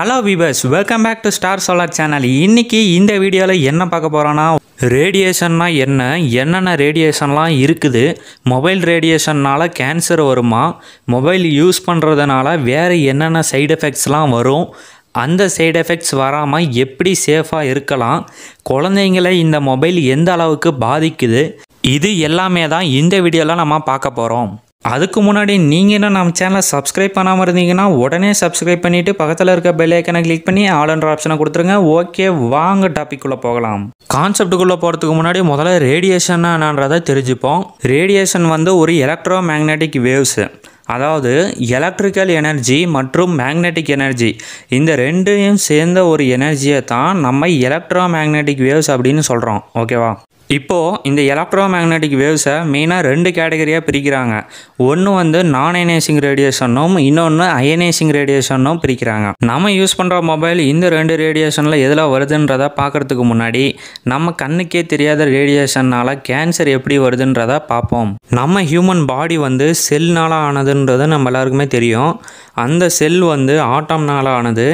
hello viewers welcome back to star solar channel இன்றைக்கி இந்த வீடியோவில் என்ன பார்க்க போகிறோன்னா ரேடியேஷன்னா என்ன என்னென்ன ரேடியேஷன்லாம் இருக்குது மொபைல் ரேடியேஷன்னால் கேன்சர் வருமா மொபைல் யூஸ் பண்ணுறதுனால வேறு என்னென்ன சைடு எஃபெக்ட்ஸ்லாம் வரும் அந்த சைடு எஃபெக்ட்ஸ் வராமல் எப்படி சேஃபாக இருக்கலாம் குழந்தைங்களை இந்த மொபைல் எந்த அளவுக்கு பாதிக்குது இது எல்லாமே தான் இந்த வீடியோவில் நம்ம பார்க்க போகிறோம் அதுக்கு முன்னாடி நீங்கள் என்ன நம்ம சேனலை சப்ஸ்கிரைப் பண்ணாமல் இருந்தீங்கன்னா உடனே சப்ஸ்கிரைப் பண்ணிவிட்டு பக்கத்தில் இருக்க பெல் ஐக்கனை கிளிக் பண்ணி ஆல்ன்ற ஆப்ஷனை கொடுத்துருங்க ஓகே வாங்க டாப்பிக்குள்ளே போகலாம் கான்செப்டுக்குள்ளே போகிறதுக்கு முன்னாடி முதல்ல ரேடியேஷன்னா என்னன்றதை தெரிஞ்சுப்போம் ரேடியேஷன் வந்து ஒரு எலக்ட்ரோ மேக்னெட்டிக் வேவ்ஸு அதாவது எலக்ட்ரிக்கல் எனர்ஜி மற்றும் மேக்னெட்டிக் எனர்ஜி இந்த ரெண்டையும் சேர்ந்த ஒரு எனர்ஜியை தான் நம்ம எலக்ட்ரோ மேக்னெட்டிக் வேவ்ஸ் அப்படின்னு சொல்கிறோம் ஓகேவா இப்போது இந்த எலக்ட்ரோ மேக்னெட்டிக் வேவ்ஸை மெயினாக ரெண்டு கேட்டகரியாக பிரிக்கிறாங்க ஒன்று வந்து நான் அயனைசிங் ரேடியேஷனும் இன்னொன்று அயனைசிங் ரேடியேஷனும் பிரிக்கிறாங்க நம்ம யூஸ் பண்ணுற மொபைல் இந்த ரெண்டு ரேடியேஷனில் எதில் வருதுன்றதை பார்க்குறதுக்கு முன்னாடி நம்ம கண்ணுக்கே தெரியாத ரேடியேஷனால் கேன்சர் எப்படி வருதுன்றதை பார்ப்போம் நம்ம ஹியூமன் பாடி வந்து செல்னால ஆனதுன்றது நம்ம எல்லாருக்குமே தெரியும் அந்த செல் வந்து ஆட்டம்னால் ஆனது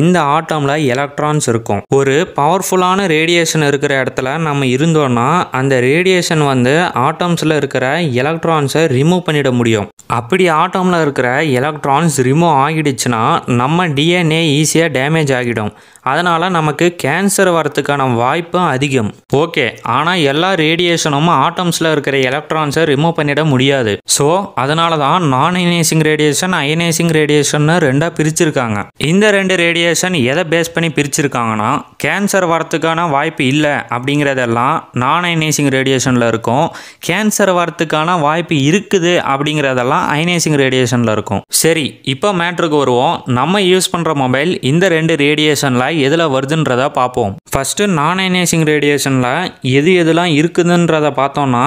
இந்த ஆட்டமில் எலக்ட்ரான்ஸ் இருக்கும் ஒரு பவர்ஃபுல்லான ரேடியேஷன் இருக்கிற இடத்துல நம்ம இருந்தோம்னா அந்த ரேடியேஷன் வந்து ஆட்டம்ஸில் இருக்கிற எலக்ட்ரான்ஸை ரிமூவ் பண்ணிட முடியும் அப்படி ஆட்டமில் இருக்கிற எலக்ட்ரான்ஸ் ரிமூவ் ஆகிடுச்சுன்னா நம்ம டிஎன்ஏ ஈஸியாக டேமேஜ் ஆகிடும் அதனால் நமக்கு கேன்சர் வரத்துக்கான வாய்ப்பும் அதிகம் ஓகே ஆனால் எல்லா ரேடியேஷனும் ஆட்டம்ஸில் இருக்கிற எலக்ட்ரான்ஸை ரிமூவ் பண்ணிட முடியாது ஸோ அதனால தான் நான் ஐனேசிங் ரேடியேஷன் ஐனேசிங் ரேடியே ரேடியேஷன்னு ரெண்டாக பிரிச்சிருக்காங்க இந்த ரெண்டு ரேடியேஷன் எதை பேஸ் பண்ணி பிரிச்சிருக்காங்கன்னா கேன்சர் வரத்துக்கான வாய்ப்பு இல்லை அப்படிங்கிறதெல்லாம் நான் ஐனேசிங் ரேடியேஷனில் இருக்கும் கேன்சர் வரத்துக்கான வாய்ப்பு இருக்குது அப்படிங்கிறதெல்லாம் ஐனேசிங் ரேடியேஷனில் இருக்கும் சரி இப்போ மேட்ருக்கு வருவோம் நம்ம யூஸ் பண்ணுற மொபைல் இந்த ரெண்டு ரேடியேஷனில் எதில் வருதுன்றத பார்ப்போம் ஃபஸ்ட்டு நான் ஐனேசிங் ரேடியேஷனில் எது எதுலாம் இருக்குதுன்றதை பார்த்தோம்னா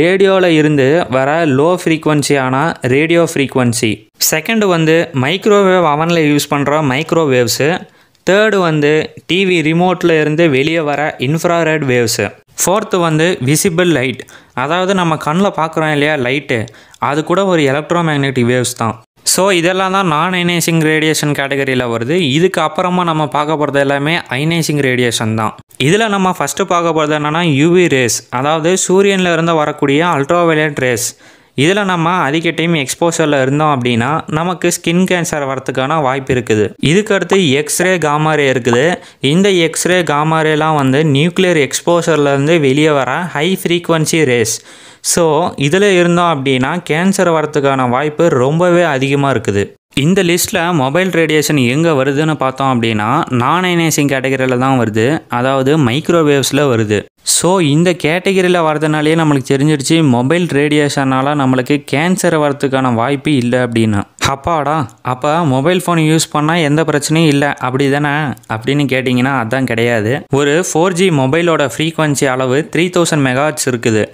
ரேடியோவில் இருந்து வர லோ ஃப்ரீக்குவன்சியான ரேடியோ ஃப்ரீக்குவன்சி செகண்டு வந்து மைக்ரோவேவ் அவனில் யூஸ் பண்ணுற மைக்ரோவேவ்ஸு தேர்டு வந்து டிவி ரிமோட்டில் இருந்து வெளியே வர இன்ஃப்ராரெட் வேவ்ஸு ஃபோர்த்து வந்து விசிபிள் லைட் அதாவது நம்ம கண்ணில் பார்க்குறோம் இல்லையா லைட்டு அது கூட ஒரு எலக்ட்ரோ மேக்னெட்டிக் வேவ்ஸ் தான் ஸோ இதெல்லாம் தான் நான் ஐனேசிங் ரேடியேஷன் கேட்டகரியில் வருது இதுக்கு அப்புறமா நம்ம பார்க்க போகிறது எல்லாமே ஐனேசிங் ரேடியேஷன் தான் இதில் நம்ம ஃபஸ்ட்டு பார்க்க போகிறது என்னென்னா யூவி ரேஸ் அதாவது சூரியனில் இருந்து வரக்கூடிய அல்ட்ரா வயலட் ரேஸ் இதில் நம்ம அதிக டைம் எக்ஸ்போசரில் இருந்தோம் அப்படின்னா நமக்கு ஸ்கின் கேன்சர் வரத்துக்கான வாய்ப்பு இருக்குது இதுக்கடுத்து எக்ஸ்ரே காமாரே இருக்குது இந்த எக்ஸ்ரே காமாரேலாம் வந்து நியூக்ளியர் எக்ஸ்போசர்லேருந்து வெளியே வர ஹை ஃப்ரீக்குவன்சி ரேஸ் ஸோ இதில் இருந்தோம் அப்படின்னா கேன்சர் வரத்துக்கான வாய்ப்பு ரொம்பவே அதிகமாக இருக்குது இந்த லிஸ்ட்டில் மொபைல் ரேடியேஷன் எங்கே வருதுன்னு பார்த்தோம் அப்படின்னா நான் ஐனேசிங் கேட்டகரியில் தான் வருது அதாவது மைக்ரோவேவ்ஸில் வருது ஸோ இந்த கேட்டகரியில் வரதுனாலேயே நம்மளுக்கு தெரிஞ்சிருச்சு மொபைல் ரேடியேஷனால் நம்மளுக்கு கேன்சர் வரதுக்கான வாய்ப்பு இல்லை அப்படின்னு அப்பாடா அப்போ மொபைல் ஃபோன் யூஸ் பண்ணால் எந்த பிரச்சனையும் இல்லை அப்படி தானே அப்படின்னு கேட்டிங்கன்னா அதான் கிடையாது ஒரு ஃபோர் ஜி மொபைலோட ஃப்ரீக்வன்சி அளவு த்ரீ தௌசண்ட் மெகாட்ஸ் இருக்குது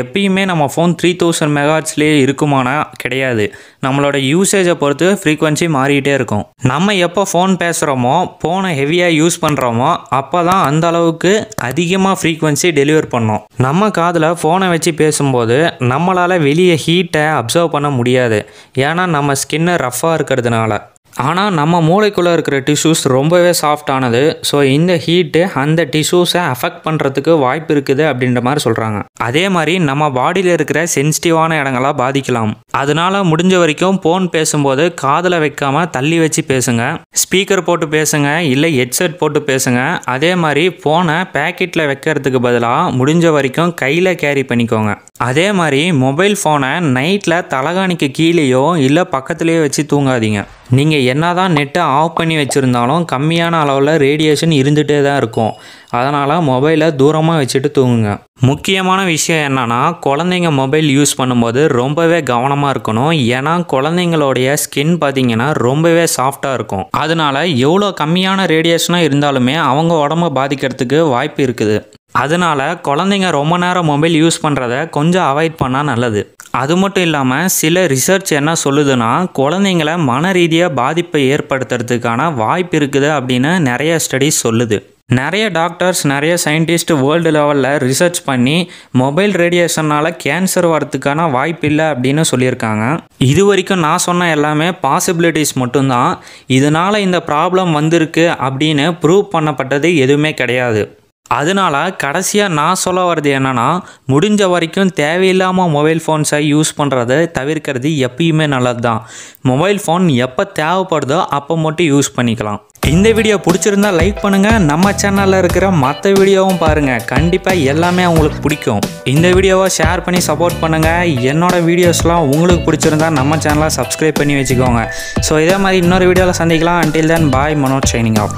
எப்பயுமே நம்ம ஃபோன் த்ரீ தௌசண்ட் மெகாட்ஸ்லேயே இருக்குமானா கிடையாது நம்மளோட யூசேஜை பொறுத்து ஃப்ரீக்வன்சி மாறிக்கிட்டே இருக்கும் நம்ம எப்போ ஃபோன் பேசுகிறோமோ ஃபோனை ஹெவியாக யூஸ் பண்ணுறோமோ அப்போ தான் அந்த அளவுக்கு அதிகமாக ஃப்ரீக்வன்சி டெலிவர் பண்ணோம் நம்ம காதில் ஃபோனை வச்சு பேசும்போது நம்மளால் வெளியே ஹீட்டை அப்சர்வ் பண்ண முடியாது ஏன்னா நம்ம ஸ்கின்னு ரஃப்பாக இருக்கிறதுனால ஆனால் நம்ம மூளைக்குள்ளே இருக்கிற டிஷ்யூஸ் ரொம்பவே சாஃப்டானது ஸோ இந்த ஹீட்டு அந்த டிஷ்யூஸை அஃபெக்ட் பண்ணுறதுக்கு வாய்ப்பு இருக்குது அப்படின்ற மாதிரி சொல்கிறாங்க அதே மாதிரி நம்ம பாடியில் இருக்கிற சென்சிட்டிவான இடங்களாக பாதிக்கலாம் அதனால முடிஞ்ச வரைக்கும் ஃபோன் பேசும்போது காதில் வைக்காமல் தள்ளி வச்சு பேசுங்க ஸ்பீக்கர் போட்டு பேசுங்க இல்லை ஹெட்செட் போட்டு பேசுங்க அதே மாதிரி ஃபோனை பேக்கெட்டில் வைக்கிறதுக்கு பதிலாக முடிஞ்ச வரைக்கும் கையில் கேரி பண்ணிக்கோங்க அதே மாதிரி மொபைல் ஃபோனை நைட்டில் தலகாணிக்கு கீழேயோ இல்லை பக்கத்துலேயோ வச்சு தூங்காதீங்க நீங்கள் நீங்கள் என்ன தான் நெட்டை ஆஃப் பண்ணி வச்சுருந்தாலும் கம்மியான அளவில் ரேடியேஷன் இருந்துகிட்டே தான் இருக்கும் அதனால் மொபைலை தூரமாக வச்சுட்டு தூங்குங்க முக்கியமான விஷயம் என்னென்னா குழந்தைங்க மொபைல் யூஸ் பண்ணும்போது ரொம்பவே கவனமாக இருக்கணும் ஏன்னா குழந்தைங்களுடைய ஸ்கின் பார்த்திங்கன்னா ரொம்பவே சாஃப்டாக இருக்கும் அதனால் எவ்வளோ கம்மியான ரேடியேஷனாக இருந்தாலுமே அவங்க உடம்ப பாதிக்கிறதுக்கு வாய்ப்பு இருக்குது அதனால் குழந்தைங்க ரொம்ப நேரம் மொபைல் யூஸ் பண்ணுறத கொஞ்சம் அவாய்ட் பண்ணால் நல்லது அது மட்டும் இல்லாமல் சில ரிசர்ச் என்ன சொல்லுதுன்னா குழந்தைங்கள மன ரீதியாக பாதிப்பை ஏற்படுத்துறதுக்கான வாய்ப்பு இருக்குது அப்படின்னு நிறைய ஸ்டடிஸ் சொல்லுது நிறைய டாக்டர்ஸ் நிறைய சயின்டிஸ்ட் வேர்ல்டு லெவலில் ரிசர்ச் பண்ணி மொபைல் ரேடியேஷனால் கேன்சர் வரத்துக்கான வாய்ப்பு இல்லை அப்படின்னு சொல்லியிருக்காங்க இது வரைக்கும் நான் சொன்ன எல்லாமே பாசிபிலிட்டிஸ் மட்டும்தான் இதனால் இந்த ப்ராப்ளம் வந்திருக்கு அப்படின்னு ப்ரூவ் பண்ணப்பட்டது எதுவுமே கிடையாது அதனால் கடைசியாக நான் சொல்ல வர்றது என்னென்னா முடிஞ்ச வரைக்கும் தேவையில்லாமல் மொபைல் ஃபோன்ஸை யூஸ் பண்ணுறத தவிர்க்கிறது எப்பயுமே நல்லது தான் மொபைல் ஃபோன் எப்போ தேவைப்படுதோ அப்போ மட்டும் யூஸ் பண்ணிக்கலாம் இந்த வீடியோ பிடிச்சிருந்தா லைக் பண்ணுங்கள் நம்ம சேனலில் இருக்கிற மற்ற வீடியோவும் பாருங்கள் கண்டிப்பாக எல்லாமே உங்களுக்கு பிடிக்கும் இந்த வீடியோவை ஷேர் பண்ணி சப்போர்ட் பண்ணுங்கள் என்னோடய வீடியோஸ்லாம் உங்களுக்கு பிடிச்சிருந்தா நம்ம சேனலை சப்ஸ்கிரைப் பண்ணி வச்சுக்கோங்க ஸோ இதே மாதிரி இன்னொரு வீடியோவில் சந்திக்கலாம் until then bye Manoj signing of